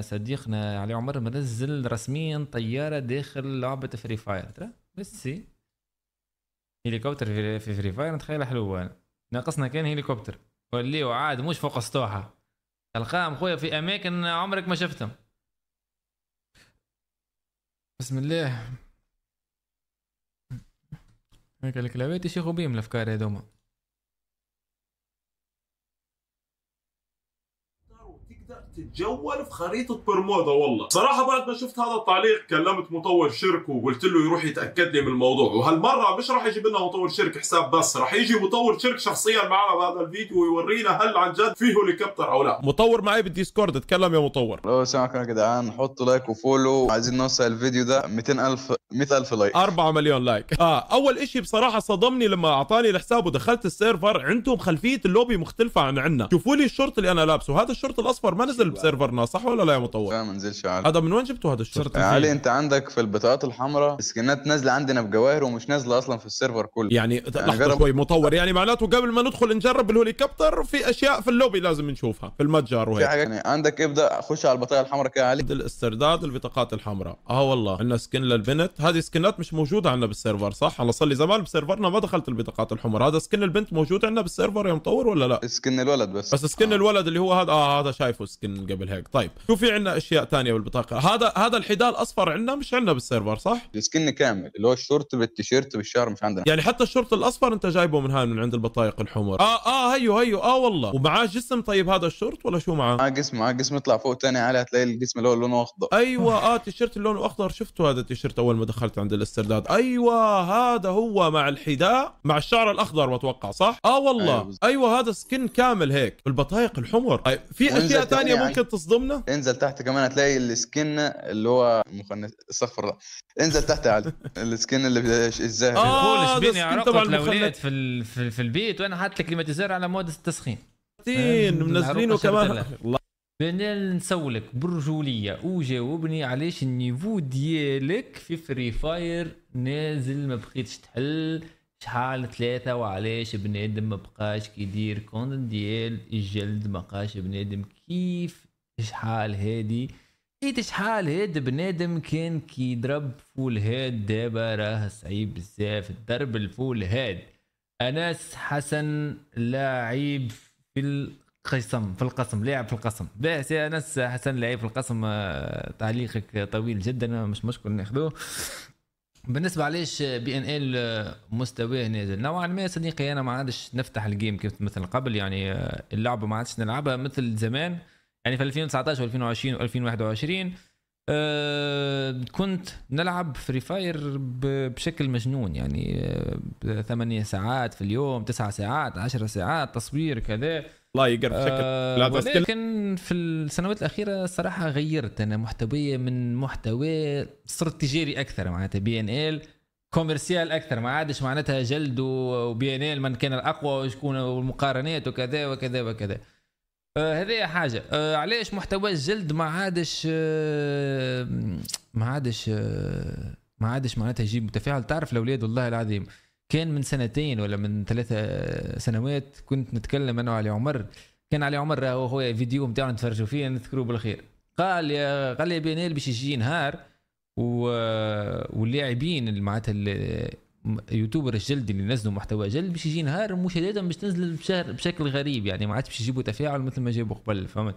صديقنا علي عمر منزل رسميا طياره داخل لعبه فري فاير ترى بس سي هليكوبتر في فري فاير تخيل حلوه ناقصنا كان هليكوبتر واللي وعاد مش فوق سطوحه تلقاهم خويا في اماكن عمرك ما شفتهم بسم الله هيك الكلابات يشيخوا بيهم الافكار هذوما تبدا تتجول في خريطه برمودا والله صراحه بعد ما شفت هذا التعليق كلمت مطور شركه وقلت له يروح يتاكد لي من الموضوع وهالمره مش راح يجيب لنا مطور شركه حساب بس راح يجي مطور شركه شخصيا معنا بهذا الفيديو ويورينا هل عن جد فيه هليكوبتر او لا مطور معي بالديسكورد اتكلم يا مطور لو سامعكم يا جدعان حطوا لايك وفولو عايزين نوصل الفيديو ده 200000 100000 لايك 4 مليون لايك اه اول شيء بصراحه صدمني لما اعطاني الحساب ودخلت السيرفر عندهم خلفيه اللوبي مختلفه عن عنا شوفوا لي الشورت اللي انا لابسه هذا الشورت الاصفر ما نزل بسيرفرنا صح ولا لا يا مطور؟ لا ما نزلش يا علي هذا من وين جبتوا هذا الشيء؟ يا علي انت عندك في البطاقات الحمراء سكنات نازله عندنا بجواهر ومش نازله اصلا في السيرفر كله يعني, يعني لحظه غير... شوي مطور يعني معناته قبل ما ندخل نجرب الهليكوبتر في اشياء في اللوبي لازم نشوفها في المتجر وهيك في حاجه يعني عندك ابدا خش على البطاقه الحمراء كده علي الاسترداد البطاقات الحمراء اه والله عندنا سكن للبنت هذه سكنات مش موجوده عندنا بالسيرفر صح؟ انا صار لي زمان بسيرفرنا ما دخلت البطاقات الحمراء هذا سكن البنت موجود عندنا بالسيرفر يا مطور ولا لا؟ سكن الولد بس بس سكن آه. الولد اللي هو هذا اه هذا شايفه سكن قبل هيك طيب شو في عندنا اشياء ثانيه بالبطاقه هذا هذا الحذاء الاصفر عندنا مش عندنا بالسيرفر صح السكن كامل اللي هو الشورت بالتيشيرت بالشعر مش عندنا يعني حتى الشورت الاصفر انت جايبه من هاي من عند البطايق الحمر اه اه هيو هيو اه والله ومعاه جسم طيب هذا الشورت ولا شو معاه معاه جسم معاه جسم يطلع فوق ثاني على هتلاقي الجسم اللي هو لونه اخضر ايوه اه تيشيرت لونه اخضر شفته هذا التيشيرت اول ما دخلت عند الاسترداد ايوه هذا هو مع الحذاء مع الشعر الاخضر بتوقع صح اه والله ايوه, أيوة هذا سكن كامل هيك بالبطايق الحمر طيب في اشياء ثانيه ثانيه يعني ممكن تصدمنا انزل تحت كمان هتلاقي السكن اللي هو مخنث استغفر الله انزل تحت يا علي السكن اللي ازاي اه بين يا طبعا لو لقيت في, في, في البيت وانا حاطط لك كليماتيزر على مود التسخين منزلينه كمان بنال نسولك برجولية وجاوبني علاش النيفو ديالك في فري فاير نازل ما بقيتش تحل شحال ثلاثة وعلاش بنادم مبقاش كيدير كونتنت ديال الجلد مبقاش بنادم كيف شحال هادي حيت شحال هاد بنادم كان كيضرب فول هاد دابا راه صعيب بزاف الدرب الفول هاد انس حسن لاعب في القسم في القسم لاعب في القسم باه سي انس حسن لاعب في القسم آه، تعليقك طويل جدا مش مشكل ناخذوه بالنسبه علاش بي ان ال مستواه نازل نوعا ما صديقي انا ما عادش نفتح الجيم كيف مثل قبل يعني آه، اللعبه ما عادش نلعبها مثل زمان يعني في 2019 و2020 و2021 أه كنت نلعب فري فاير بشكل مجنون يعني آه، ثمانية ساعات في اليوم تسعة ساعات عشرة ساعات تصوير كذا الله يقرب بشكل آه ولكن في السنوات الاخيره صراحه غيرت انا محتوية من محتوى صرت تجاري اكثر معناتها بي ان ال كوميرسيال اكثر ما عادش معناتها جلد وبي ان ال من كان الاقوى وشكون والمقارنات وكذا وكذا وكذا آه حاجه آه علاش محتوى الجلد ما عادش آه ما عادش آه ما عادش معناتها يجيب متفاعل تعرف الاولاد والله العظيم آه كان من سنتين ولا من ثلاثة سنوات كنت نتكلم أنا وعلي عمر كان علي عمر هو خويا فيديو نتاعو نتفرجوا فيه نذكروه بالخير قال يا قال لي بينال باش يجي نهار واللاعبين معناتها اليوتيوبر الجلد اللي نزلوا محتوى جلد باش يجي نهار مشاهداتهم باش تنزل بشهر بشكل غريب يعني ما عادش باش يجيبوا تفاعل مثل ما جابوا قبل فهمت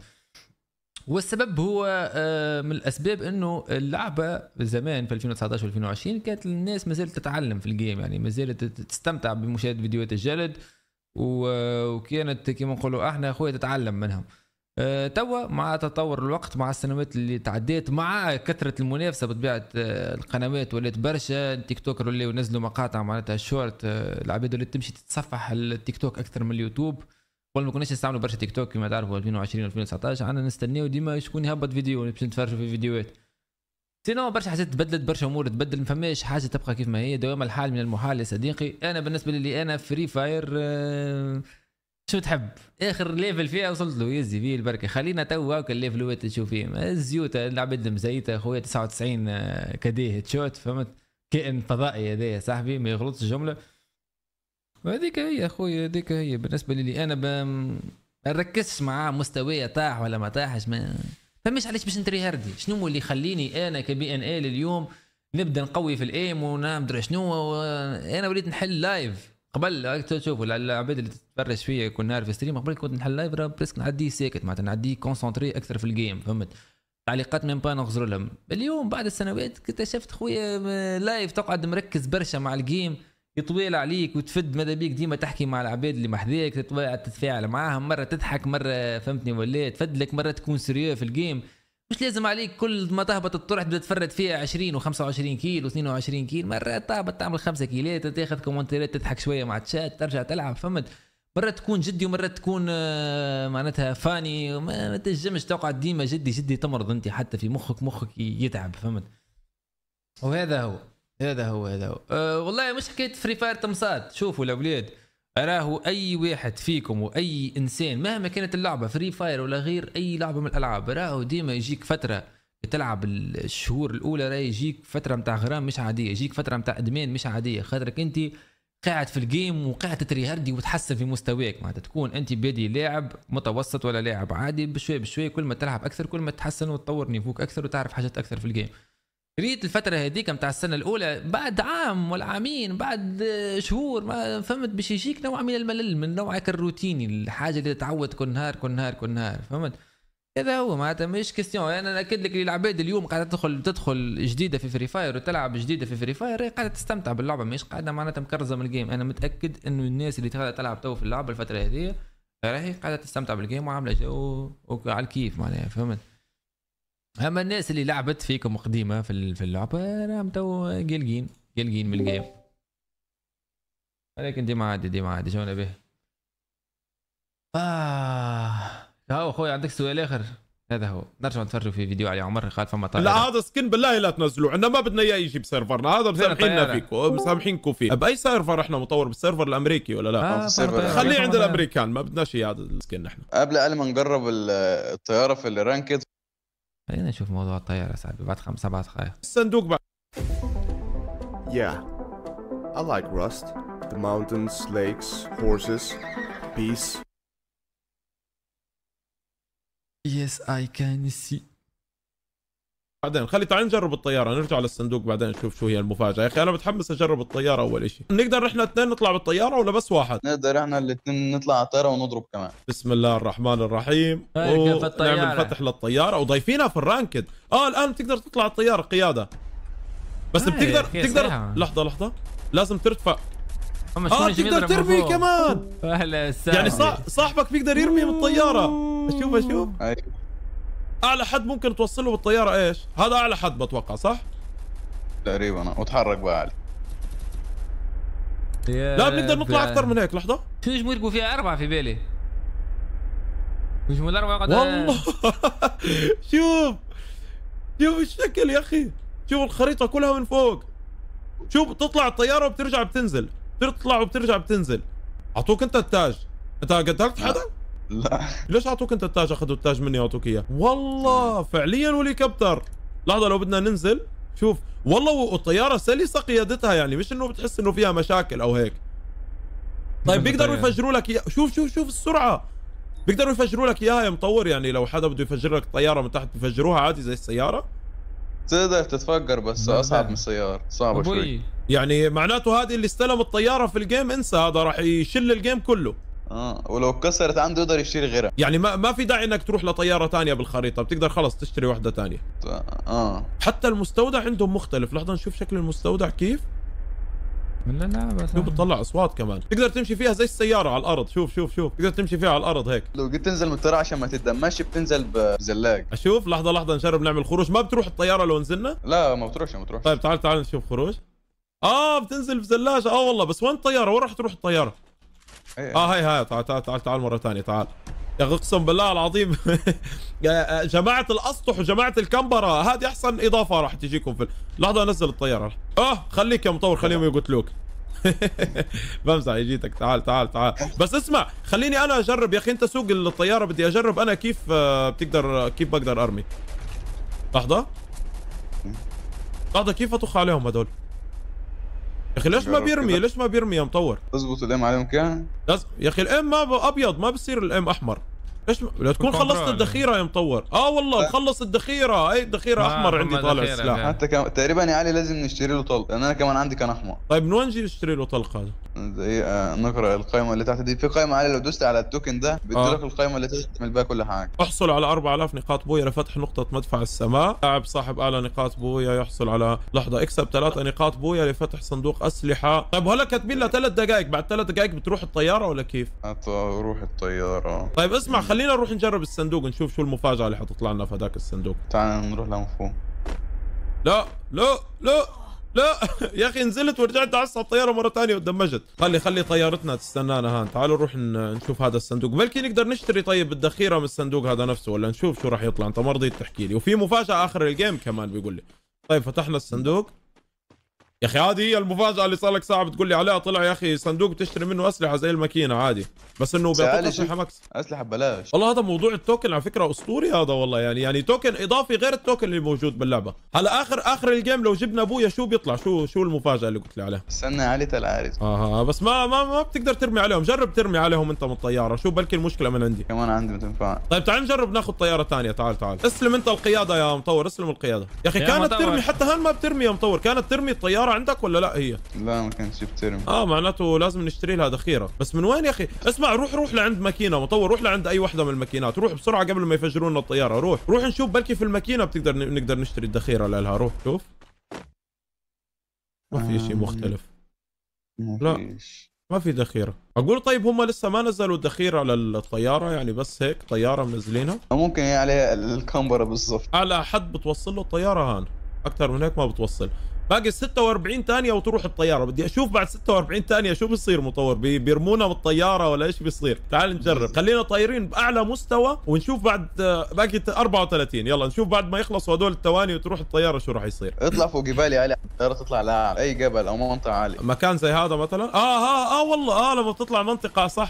والسبب هو آه، من الاسباب انه اللعبه زمان في 2019 و2020 كانت الناس ما زالت تتعلم في الجيم يعني ما زالت تستمتع بمشاهده فيديوهات الجلد وكانت كما نقولوا احنا اخويا تتعلم منهم آه، توا مع تطور الوقت مع السنوات اللي تعديت مع كثره المنافسه بطبيعه آه، القنوات ولات برشا التيك توك ولاو نزلوا مقاطع معناتها الشورت العباد اللي تمشي تتصفح التيك توك اكثر من اليوتيوب قبل ما كناش نستعملوا برشا تيك توك كما تعرفوا 2020 2019 عندنا نستناو ديما شكون يهبط فيديو باش نتفرجوا في فيديوهات سينو برشا حاجات تبدلت برشا امور تبدل ما فماش حاجه تبقى كيف ما هي دوام الحال من المحال يا صديقي انا بالنسبه لي انا فري فاير آه شو تحب اخر ليفل فيها وصلت له يزي فيه البركه خلينا تو هاكا الليفل تشوف فيه الزيوت العباد مزيته خويا 99 كديه تشوت فهمت كائن فضائي يا صاحبي ما يغلطش الجمله هذيك هي اخويا هذيك هي بالنسبه لي انا ما نركزش مع مستوية طاح ولا ما طاحش ما فمش علاش باش نتري هاردي شنو اللي يخليني انا كبي ان ال إيه اليوم نبدا نقوي في الايم ونبدا شنو و... انا وليت نحل لايف قبل تشوفوا العباد اللي تتفرج فيا كل نهار في ستريم قبل كنت نحل لايف راه بريسك نعدي ساكت معناتها نعدي كونسونتري اكثر في الجيم فهمت تعليقات ميم با نغزر لهم اليوم بعد السنوات اكتشفت خويا لايف تقعد مركز برشا مع الجيم يطويل عليك وتفد ماذا بيك ديما تحكي مع العباد اللي محذيك تتفاعل معاهم مره تضحك مره فهمتني ولا تفدلك مره تكون سيريو في الجيم مش لازم عليك كل ما تهبط الطرح تبدا تفرد فيها 20 و25 كيلو و22 كيلو مرات تهبط تعمل 5 كيلات تاخذ كومنتات تضحك شويه مع الشات ترجع تلعب فهمت مرات تكون جدي ومرات تكون آه، معناتها فاني ما تنجمش تقعد ديما جدي جدي تمرض انت حتى في مخك مخك يتعب فهمت وهذا هو هذا هو هذا هو أه والله مش حكايه فري فاير تمصات شوفوا الاولاد اراه اي واحد فيكم واي انسان مهما كانت اللعبه فري فاير ولا غير اي لعبه من الالعاب راهو ديما يجيك فتره تلعب الشهور الاولى راه يجيك فتره نتاع غرام مش عاديه يجيك فتره نتاع ادمان مش عاديه خاطرك انت قاعد في الجيم وقاعد تريهردي وتحسن في مستواك معناتها تكون انت بادي لاعب متوسط ولا لاعب عادي بشوي بشوي كل ما تلعب اكثر كل ما تحسن وتطور نيفوك اكثر وتعرف حاجات اكثر في الجيم ريت الفتره هذيك متاع السنه الاولى بعد عام ولا عامين بعد شهور ما فهمت باش يجيك نوع من الملل من نوعك الروتيني الحاجه اللي تعود كل نهار كل نهار كل نهار فهمت هذا هو معناتها مش كيستيون يعني انا ناكد لك اللي العباد اليوم قاعده تدخل تدخل جديده في فري فاير وتلعب جديده في فري فاير هي قاعده تستمتع باللعبه مش قاعده معناتها مكرزه من الجيم انا متاكد انه الناس اللي قاعده تلعب تو في اللعبه الفتره هذه راهي قاعده تستمتع بالجيم وعامله جو وعلى الكيف معناها فهمت اما الناس اللي لعبت فيكم قديمه في في اللعبه راهم تو قلقين قلقين من الجيم ولكن ديما عادي ديما عادي شو به اه هاو خويا عندك سؤال اخر هذا هو نرجع نتفرجوا في فيديو على عمر قال فما طلع لا هذا سكن بالله لا تنزلوه عندنا ما بدنا اياه يجي بسيرفرنا هذا مسامحيننا فيكم مسامحينكم فيه باي سيرفر احنا مطور بالسيرفر الامريكي ولا لا آه, آه، خليه عند الامريكان ما بدناش اياه هذا السكن احنا قبل قبل ما نجرب الطياره في الرانكد خلينا نشوف موضوع الطيارة سابع بعد خمسة بعد دقائق الصندوق بقى Yeah I like rust The mountains, lakes, horses, peace Yes, I can see بعدين خلي تعال نجرب الطياره نرجع للصندوق بعدين نشوف شو هي المفاجاه يا اخي انا متحمس اجرب الطياره اول شيء نقدر احنا اثنين نطلع بالطياره ولا بس واحد نقدر احنا الاثنين نطلع على الطياره ونضرب كمان بسم الله الرحمن الرحيم نعمل فتح للطياره وضيفينها في الرانكد اه الان بتقدر تطلع الطياره قياده بس بتقدر بتقدر لحظه لحظه لازم ترتفع اه تقدر ترمي كمان اهلا يعني صاحبك بيقدر يرمي من الطياره اشوف اشوف أيوة. اعلى حد ممكن توصله بالطياره ايش؟ هذا اعلى حد بتوقع صح؟ تقريبا وتحرك بقى علي لا بنقدر نطلع اكثر من هيك لحظه شو نجمو يلقوا فيها اربعه في بالي نجمو الاربعه قد والله شوف شوف الشكل يا اخي شوف الخريطه كلها من فوق شوف بتطلع الطياره وبترجع بتنزل بتطلع وبترجع بتنزل اعطوك انت التاج انت قتلت حدا؟ لا ليش عطوك انت التاج اخذوا التاج مني وعطوك اياه والله فعليا وليكبتر لحظه لو بدنا ننزل شوف والله والطياره سلسه قيادتها يعني مش انه بتحس انه فيها مشاكل او هيك طيب بيقدروا يفجروا لك اياها شوف شوف شوف السرعه بيقدروا يفجروا لك اياها يا مطور يعني لو حدا بده يفجر لك الطياره من تحت بفجروها عادي زي السياره تقدر تتفجر بس اصعب من السياره صعبه شوي يعني معناته هذه اللي استلم الطياره في الجيم انسى هذا راح يشل الجيم كله اه ولو اتكسرت عنده يقدر يشتري غيرها يعني ما ما في داعي انك تروح لطياره ثانيه بالخريطه بتقدر خلص تشتري واحده ثانيه اه حتى المستودع عندهم مختلف لحظه نشوف شكل المستودع كيف لا لا بس شوف بتطلع اصوات كمان تقدر تمشي فيها زي السياره على الارض شوف شوف شوف تقدر تمشي فيها على الارض هيك لو قلت تنزل من الطياره عشان ما تتدمش بتنزل بزلاق اشوف لحظه لحظه نجرب نعمل خروج ما بتروح الطياره لو نزلنا لا ما بتروحش ما بتروحش طيب تعال تعال نشوف خروج اه بتنزل بزلاج اه والله بس وين الطياره وين راح تروح الطياره إيه. اه هاي هاي تعال تعال تعال تعال مره ثانيه تعال يا اخي اقسم بالله العظيم آه، جماعه الاسطح وجماعه الكمبره هذه احسن اضافه راح تجيكم في لحظه انزل الطياره اه خليك يا مطور خليهم يقتلوك بمزح جيتك تعال تعال تعال بس اسمع خليني انا اجرب يا اخي انت سوق الطياره بدي اجرب انا كيف آه، بتقدر كيف بقدر ارمي لحظه لحظه كيف اطخ عليهم هذول يا اخي ليش ما بيرمي ليش ما بيرمي يا مطور اضبط الام على مكان لازم يا اخي الام ما ابيض ما بصير الام احمر ليش ما... لا تكون خلصت يعني. الذخيره يا مطور اه والله مخلص آه. الذخيره اي الذخيره آه، احمر عندي طالع السلاح حتى كم... تقريبا يا علي لازم نشتري له طلق لان يعني انا كمان عندي كان احمر طيب من وين نجي نشتري له طلق هذا دقيقة آه، نقرا القائمة اللي تحت دي في قائمة عالية لو دوست على التوكن ده بيديلك آه. القائمة اللي تحت تعمل بيها كل حاجة احصل على 4000 نقاط بويا لفتح نقطة مدفع السماء لاعب صاحب أعلى نقاط بويا يحصل على لحظة اكسب ثلاثة نقاط بويا لفتح صندوق أسلحة طيب هلا كاتبين لها ثلاث دقائق بعد ثلاث دقائق بتروح الطيارة ولا كيف؟ روح الطيارة طيب اسمع خلينا نروح نجرب الصندوق نشوف شو المفاجأة اللي حتطلع لنا في هذاك الصندوق تعال نروح لهم فوق لا لا لا لا يا اخي نزلت ورجعت على الطياره مره ثانيه ودمجت خلي خلي طيارتنا تستنانا هان تعالوا نروح نشوف هذا الصندوق بلكي نقدر نشتري طيب الذخيره من الصندوق هذا نفسه ولا نشوف شو راح يطلع انت ما رضيت تحكي لي وفي مفاجاه اخر الجيم كمان بيقول لي طيب فتحنا الصندوق يا اخي هذه هي المفاجاه اللي صار لك ساعه بتقول لي عليها طلع يا اخي صندوق بتشتري منه اسلحه زي الماكينه عادي بس انه بيعطيك اسلحه ماكس اسلحه ببلاش والله هذا موضوع التوكن على فكره اسطوري هذا والله يعني يعني توكن اضافي غير التوكن اللي موجود باللعبه هلا اخر اخر الجيم لو جبنا ابويا شو بيطلع شو شو المفاجاه اللي قلت لي عليها استنى علي العارض اها بس ما ما ما بتقدر ترمي عليهم جرب ترمي عليهم انت من الطياره شو بلكي المشكله من عندي كمان عندي ما تنفع طيب تعال نجرب ناخذ طياره ثانيه تعال تعال اسلم انت القياده يا مطور اسلم القياده يا اخي كانت ترمي حتى هان ما بترمي يا مطور كانت ترمي الطياره عندك ولا لا هي؟ لا ما كانش بترمي اه معناته لازم نشتري لها ذخيره، بس من وين يا اخي؟ اسمع روح روح لعند ماكينه مطور روح لعند اي وحده من الماكينات، روح بسرعه قبل ما يفجروا لنا الطياره، روح، روح نشوف بلكي في الماكينه بتقدر نقدر نشتري الذخيره لها، روح شوف ما في شيء آه، مختلف ما لا ما في ذخيره اقول طيب هم لسه ما نزلوا الذخيره للطياره يعني بس هيك طياره منزلينها آه، ممكن هي عليها الكامبرا بالظبط اعلى حد بتوصل له الطياره هان اكثر من هيك ما بتوصل باقي 46 ثانية وتروح الطيارة بدي اشوف بعد 46 ثانية شو بيصير مطور بيرمونا من الطيارة ولا ايش بيصير تعال نجرب خلينا طايرين باعلى مستوى ونشوف بعد آه، باقي 34 يلا نشوف بعد ما يخلصوا هدول الثواني وتروح الطيارة شو راح يصير اطلع فوق جبالي علي، الطيارة تطلع لاعلى اي جبل او منطقة عالية مكان زي هذا مثلا اه اه اه والله اه لما تطلع منطقة صح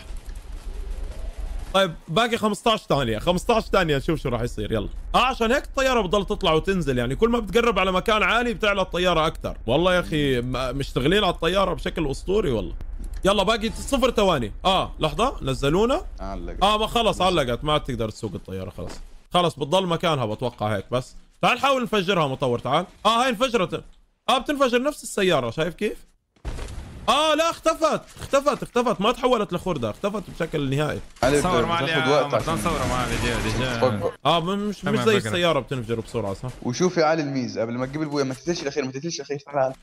طيب باقي 15 ثانيه 15 ثانيه نشوف شو راح يصير يلا اه عشان هيك الطياره بتضل تطلع وتنزل يعني كل ما بتقرب على مكان عالي بتعلى الطياره اكثر والله يا اخي مشتغلين على الطياره بشكل اسطوري والله يلا باقي صفر ثواني اه لحظه نزلونا آه، علقت اه ما خلص علقت ما عاد تقدر تسوق الطياره خلاص خلص بتضل مكانها بتوقع هيك بس تعال نحاول نفجرها مطور تعال اه هاي انفجرت اه بتنفجر نفس السياره شايف كيف اه لا اختفت اختفت اختفت ما تحولت لخرده اختفت بشكل نهائي صور ما يا مرتان صوره ما اه, آه، مش مش زي السياره بتنفجر بسرعه صح وشوف يا علي الميز قبل ما تجيب البويه ما تقتلش الاخير ما تقتلش الاخير تعال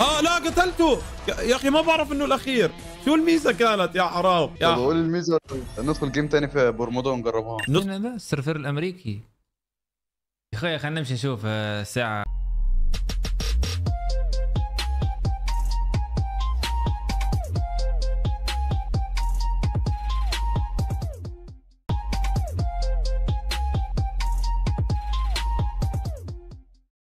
اه لا قتلته يا اخي ما بعرف انه الاخير شو الميزه كانت يا حرام يا قول الميزه ندخل جيم ثاني في برمودا ونجربها السرفير السيرفر الامريكي يا اخي خلينا نمشي نشوف آه، الساعه